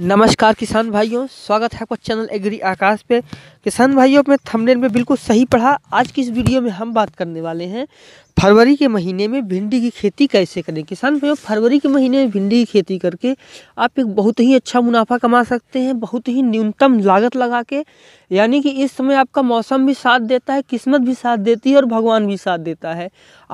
नमस्कार किसान भाइयों स्वागत है आपका चैनल एग्री आकाश पे किसान भाइयों अपने थंबनेल में बिल्कुल सही पढ़ा आज की इस वीडियो में हम बात करने वाले हैं फरवरी के महीने में भिंडी की खेती कैसे करें किसान भाइयों फरवरी के महीने में भिंडी की खेती करके आप एक बहुत ही अच्छा मुनाफा कमा सकते हैं बहुत ही न्यूनतम लागत लगा के यानी कि इस समय आपका मौसम भी साथ देता है किस्मत भी साथ देती है और भगवान भी साथ देता है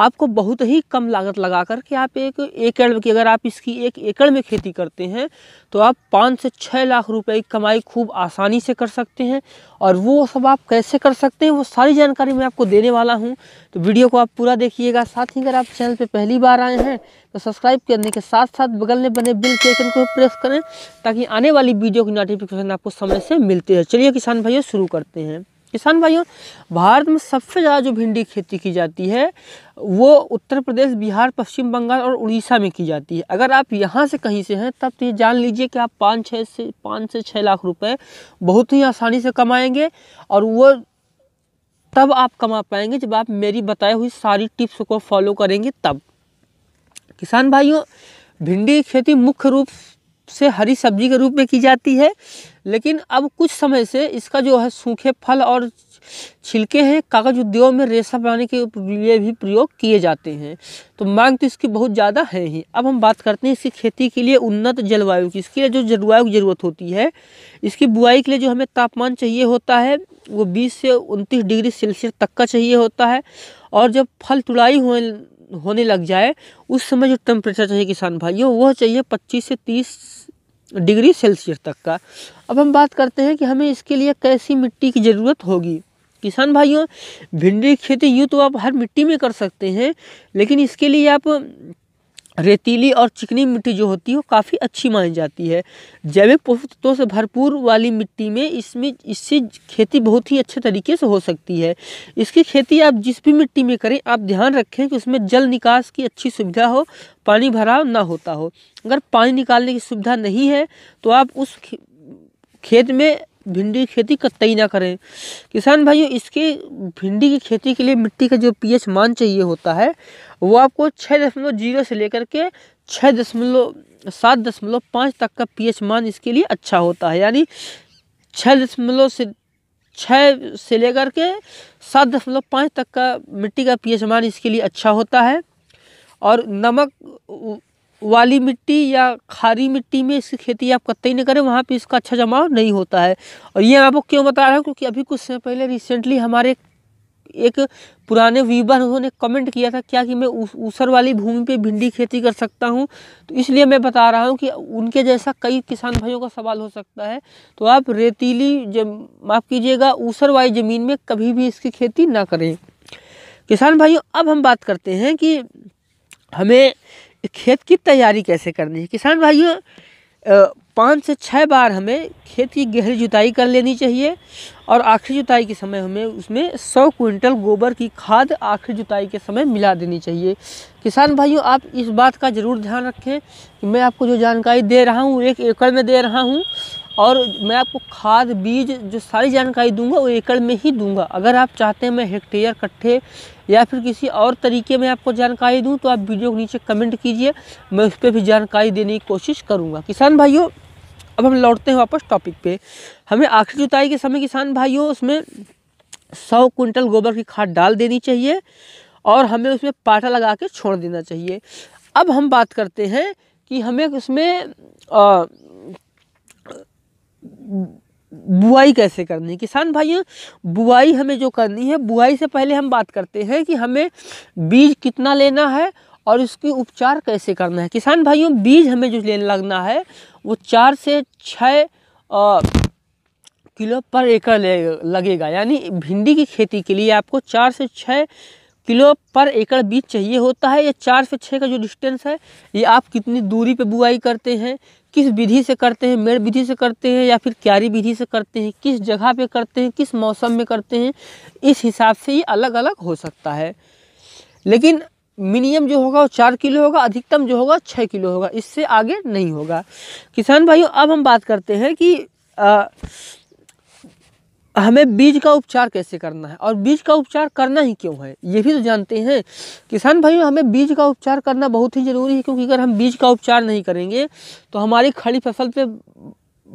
आपको बहुत ही कम लागत लगा करके आप एक एकड़ की अगर आप इसकी एक एकड़ में खेती करते हैं तो आप पाँच से छः लाख रुपये की कमाई खूब आसानी से कर सकते हैं और वो सब आप कैसे कर सकते हैं वो सारी जानकारी मैं आपको देने वाला हूँ तो वीडियो को आप पूरा देखिएगा साथ ही अगर आप चैनल पर पहली बार आए हैं तो सब्सक्राइब करने के साथ साथ बगल में बने बिल के आइकन को प्रेस करें ताकि आने वाली वीडियो की नोटिफिकेशन आपको समय से मिलती है चलिए किसान भाइयों शुरू करते हैं किसान भाइयों भारत में सबसे ज़्यादा जो भिंडी की खेती की जाती है वो उत्तर प्रदेश बिहार पश्चिम बंगाल और उड़ीसा में की जाती है अगर आप यहाँ से कहीं से हैं तब तो ये जान लीजिए कि आप पाँच छः से पाँच से छः लाख रुपए बहुत ही आसानी से कमाएंगे और वो तब आप कमा पाएंगे जब आप मेरी बताई हुई सारी टिप्स को फॉलो करेंगे तब किसान भाइयों भिंडी की खेती मुख्य रूप से हरी सब्जी के रूप में की जाती है लेकिन अब कुछ समय से इसका जो है सूखे फल और छिलके हैं कागज उद्योग में रेशा बनाने के लिए भी प्रयोग किए जाते हैं तो मांग तो इसकी बहुत ज़्यादा है ही अब हम बात करते हैं इसकी खेती के लिए उन्नत जलवायु की इसके लिए जो जलवायु की ज़रूरत होती है इसकी बुआई के लिए जो हमें तापमान चाहिए होता है वो बीस से उनतीस डिग्री सेल्सियस तक का चाहिए होता है और जब फल तुड़ाई हो होने लग जाए उस समय जो टेम्परेचर चाहिए किसान भाइयों वह चाहिए पच्चीस से तीस डिग्री सेल्सियस तक का अब हम बात करते हैं कि हमें इसके लिए कैसी मिट्टी की ज़रूरत होगी किसान भाइयों भिंडी की खेती यूँ तो आप हर मिट्टी में कर सकते हैं लेकिन इसके लिए आप रेतीली और चिकनी मिट्टी जो होती है वो काफ़ी अच्छी मानी जाती है जैविक पोषक तत्वों से भरपूर वाली मिट्टी में इसमें इससे खेती बहुत ही अच्छे तरीके से हो सकती है इसकी खेती आप जिस भी मिट्टी में करें आप ध्यान रखें कि उसमें जल निकास की अच्छी सुविधा हो पानी भराव ना होता हो अगर पानी निकालने की सुविधा नहीं है तो आप उस खेत में भिंडी की खेती कतई ना करें किसान भाइयों इसके भिंडी की खेती के लिए मिट्टी का जो पीएच मान चाहिए होता है वो आपको छः दशमलव जीरो से लेकर के छः दशमलव सात दशमलव पाँच तक का पीएच मान इसके लिए अच्छा होता है यानी छः दशमलव से छः से लेकर के सात दशमलव पाँच तक का मिट्टी का पीएच मान इसके लिए अच्छा होता है और नमक वाली मिट्टी या खारी मिट्टी में इसकी खेती आप कतई नहीं करें वहाँ पे इसका अच्छा जमाव नहीं होता है और ये मैं आपको क्यों बता रहा हूँ क्योंकि अभी कुछ समय पहले रिसेंटली हमारे एक पुराने वीबर उन्होंने कमेंट किया था क्या कि मैं ऊसर वाली भूमि पे भिंडी खेती कर सकता हूँ तो इसलिए मैं बता रहा हूँ कि उनके जैसा कई किसान भाइयों का सवाल हो सकता है तो आप रेतीली माफ़ कीजिएगा ऊसर वाली ज़मीन में कभी भी इसकी खेती ना करें किसान भाइयों अब हम बात करते हैं कि हमें खेत की तैयारी कैसे करनी है किसान भाइयों पाँच से छः बार हमें खेत की गहरी जुताई कर लेनी चाहिए और आखिरी जुताई के समय हमें उसमें सौ कुंटल गोबर की खाद आखिरी जुताई के समय मिला देनी चाहिए किसान भाइयों आप इस बात का ज़रूर ध्यान रखें कि मैं आपको जो जानकारी दे रहा हूँ एक एकड़ में दे रहा हूँ और मैं आपको खाद बीज जो सारी जानकारी दूंगा वो एकड़ में ही दूंगा अगर आप चाहते हैं मैं हेक्टेयर कट्ठे या फिर किसी और तरीके में आपको जानकारी दूं तो आप वीडियो के नीचे कमेंट कीजिए मैं उस पर भी जानकारी देने की कोशिश करूंगा किसान भाइयों अब हम लौटते हैं वापस टॉपिक पे हमें आखिरी जुताई के समय किसान भाइयों उसमें सौ कुंटल गोबर की खाद डाल देनी चाहिए और हमें उसमें पाटा लगा के छोड़ देना चाहिए अब हम बात करते हैं कि हमें उसमें आ, बुआई कैसे करनी है किसान भाइयों बुआई हमें जो करनी है बुआई से पहले हम बात करते हैं कि हमें बीज कितना लेना है और इसकी उपचार कैसे करना है किसान भाइयों बीज हमें जो लेने लगना है वो चार से छः किलो पर एकड़ लगेगा यानी भिंडी की खेती के लिए आपको चार से छः किलो पर एकड़ बीज चाहिए होता है या चार से छः का जो डिस्टेंस है ये आप कितनी दूरी पे बुआई करते हैं किस विधि से करते हैं मेड़ विधि से करते हैं या फिर क्यारी विधि से करते हैं किस जगह पे करते हैं किस मौसम में करते हैं इस हिसाब से ये अलग अलग हो सकता है लेकिन मिनिमम जो होगा वो चार किलो होगा अधिकतम जो होगा छः किलो होगा इससे आगे नहीं होगा किसान भाइयों अब हम बात करते हैं कि आ, हमें बीज का उपचार कैसे करना है और बीज का उपचार करना ही क्यों है ये भी तो जानते हैं किसान भाइयों हमें बीज का उपचार करना बहुत ही ज़रूरी है क्योंकि अगर हम बीज का उपचार नहीं करेंगे तो हमारी खड़ी फसल पे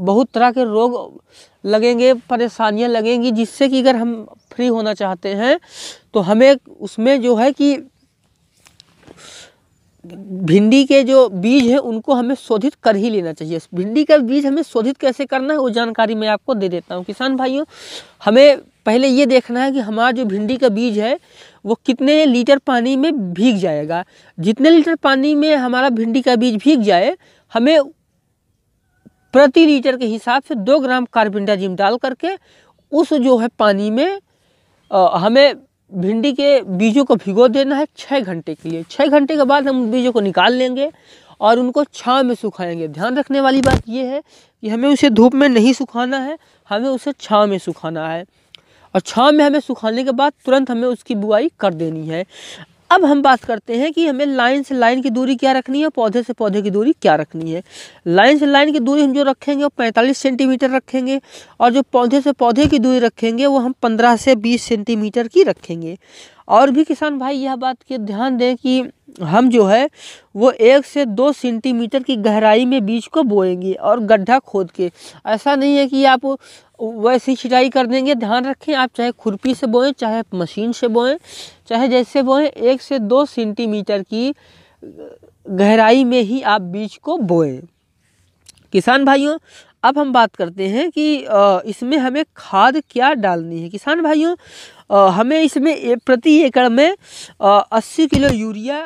बहुत तरह के रोग लगेंगे परेशानियां लगेंगी जिससे कि अगर हम फ्री होना चाहते हैं तो हमें उसमें जो है कि भिंडी के जो बीज है उनको हमें शोधित कर ही लेना चाहिए भिंडी का बीज हमें शोधित कैसे करना है वो जानकारी मैं आपको दे देता हूँ किसान भाइयों हमें पहले ये देखना है कि हमारा जो भिंडी का बीज है वो कितने लीटर पानी में भीग जाएगा जितने लीटर पानी में हमारा भिंडी का बीज भीग जाए हमें प्रति लीटर के हिसाब से दो ग्राम कार्बेंडाजिम डाल करके उस जो है पानी में आ, हमें भिंडी के बीजों को भिगो देना है छः घंटे के लिए छः घंटे के बाद हम उन बीजों को निकाल लेंगे और उनको छाँव में सुखाएंगे ध्यान रखने वाली बात यह है कि हमें उसे धूप में नहीं सुखाना है हमें उसे छाँव में सुखाना है और छाँव में हमें सुखाने के बाद तुरंत हमें उसकी बुआई कर देनी है अब हम बात करते हैं कि हमें लाइन से लाइन की दूरी क्या रखनी है पौधे से पौधे की दूरी क्या रखनी है लाइन से लाइन की दूरी हम जो रखेंगे वो पैंतालीस सेंटीमीटर रखेंगे और जो पौधे से पौधे की दूरी रखेंगे वो हम पंद्रह से बीस सेंटीमीटर की रखेंगे और भी किसान भाई यह बात के ध्यान दें कि हम जो है वो एक से दो सेंटीमीटर की गहराई में बीज को बोएंगे और गड्ढा खोद के ऐसा नहीं है कि आप वैसी सिंचाई कर देंगे ध्यान रखें आप चाहे खुरपी से बोएं चाहे मशीन से बोएं चाहे जैसे बोएं एक से दो सेंटीमीटर की गहराई में ही आप बीज को बोएं किसान भाइयों अब हम बात करते हैं कि इसमें हमें खाद क्या डालनी है किसान भाइयों हमें इसमें प्रति एकड़ में अस्सी किलो यूरिया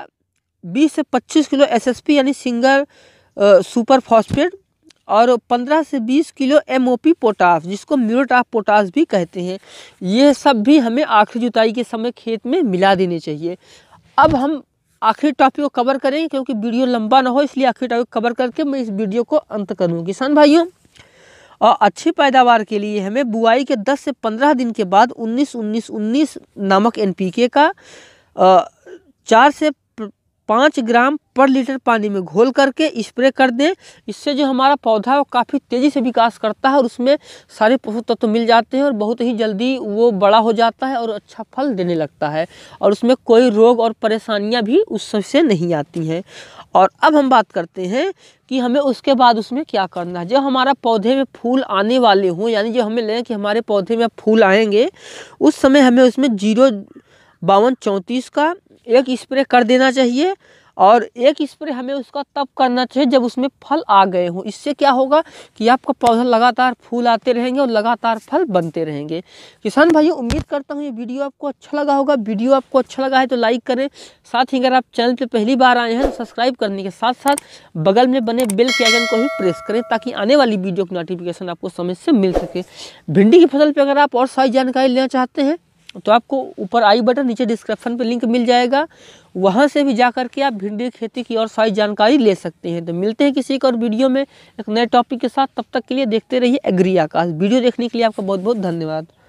बीस से पच्चीस किलो एसएसपी यानी सिंगल सुपर फॉस्फेट और पंद्रह से बीस किलो एमओपी पोटास जिसको म्यूरेट ऑफ पोटास भी कहते हैं ये सब भी हमें आखिरी जुताई के समय खेत में मिला देने चाहिए अब हम आखिरी टॉपिक को कवर करें क्योंकि वीडियो लंबा ना हो इसलिए आखिरी टॉपिक कवर करके मैं इस वीडियो को अंत करूँ किसान भाइयों और अच्छी पैदावार के लिए हमें बुआई के 10 से 15 दिन के बाद 19 19 19 नामक एनपीके का चार से पाँच ग्राम पर लीटर पानी में घोल करके स्प्रे कर दें इससे जो हमारा पौधा वो काफ़ी तेज़ी से विकास करता है और उसमें सारे पोषक तत्व तो मिल जाते हैं और बहुत ही जल्दी वो बड़ा हो जाता है और अच्छा फल देने लगता है और उसमें कोई रोग और परेशानियां भी उस सबसे नहीं आती हैं और अब हम बात करते हैं कि हमें उसके बाद उसमें क्या करना है जब हमारा पौधे में फूल आने वाले हों यानी जो हमें लें कि हमारे पौधे में फूल आएँगे उस समय हमें उसमें जीरो बावन चौंतीस का एक स्प्रे कर देना चाहिए और एक स्प्रे हमें उसका तब करना चाहिए जब उसमें फल आ गए हों इससे क्या होगा कि आपका पौधा लगातार फूल आते रहेंगे और लगातार फल बनते रहेंगे किसान भाई उम्मीद करता हूँ ये वीडियो आपको अच्छा लगा होगा वीडियो आपको अच्छा लगा है तो लाइक करें साथ ही अगर आप चैनल पर पहली बार आए हैं तो सब्सक्राइब करने के साथ साथ बगल में बने बेल के आइकन को भी प्रेस करें ताकि आने वाली वीडियो की नोटिफिकेशन आपको समय से मिल सके भिंडी की फसल पर अगर आप और सारी जानकारी लेना चाहते हैं तो आपको ऊपर आई बटन नीचे डिस्क्रिप्शन पे लिंक मिल जाएगा वहाँ से भी जा कर के आप भिंडी खेती की और सारी जानकारी ले सकते हैं तो मिलते हैं किसी एक और वीडियो में एक नए टॉपिक के साथ तब तक के लिए देखते रहिए एग्री आकाश वीडियो देखने के लिए आपका बहुत बहुत धन्यवाद